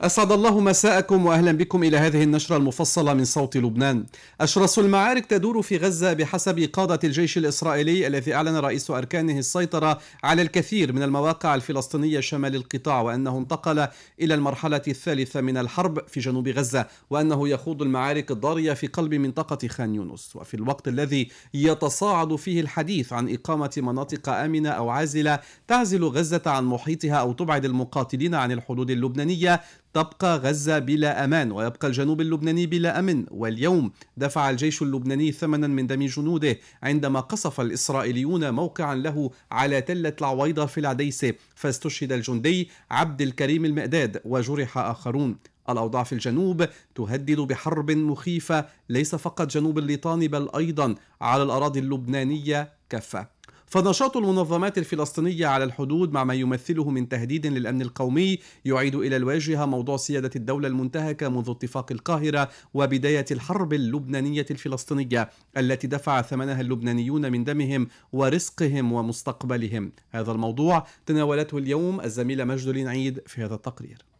أسعد الله مساءكم وأهلا بكم إلى هذه النشرة المفصلة من صوت لبنان أشرس المعارك تدور في غزة بحسب قادة الجيش الإسرائيلي الذي أعلن رئيس أركانه السيطرة على الكثير من المواقع الفلسطينية شمال القطاع وأنه انتقل إلى المرحلة الثالثة من الحرب في جنوب غزة وأنه يخوض المعارك الضارية في قلب منطقة خان يونس وفي الوقت الذي يتصاعد فيه الحديث عن إقامة مناطق آمنة أو عازلة تعزل غزة عن محيطها أو تبعد المقاتلين عن الحدود اللبنانية تبقى غزة بلا أمان ويبقى الجنوب اللبناني بلا أمن واليوم دفع الجيش اللبناني ثمنا من دم جنوده عندما قصف الإسرائيليون موقعا له على تلة العويضة في العديسة فاستشهد الجندي عبد الكريم المقداد وجرح آخرون الأوضاع في الجنوب تهدد بحرب مخيفة ليس فقط جنوب الليطان بل أيضا على الأراضي اللبنانية كافة فنشاط المنظمات الفلسطينية على الحدود مع ما يمثله من تهديد للأمن القومي يعيد إلى الواجهة موضوع سيادة الدولة المنتهكة منذ اتفاق القاهرة وبداية الحرب اللبنانية الفلسطينية التي دفع ثمنها اللبنانيون من دمهم ورزقهم ومستقبلهم هذا الموضوع تناولته اليوم الزميلة مجدولين عيد في هذا التقرير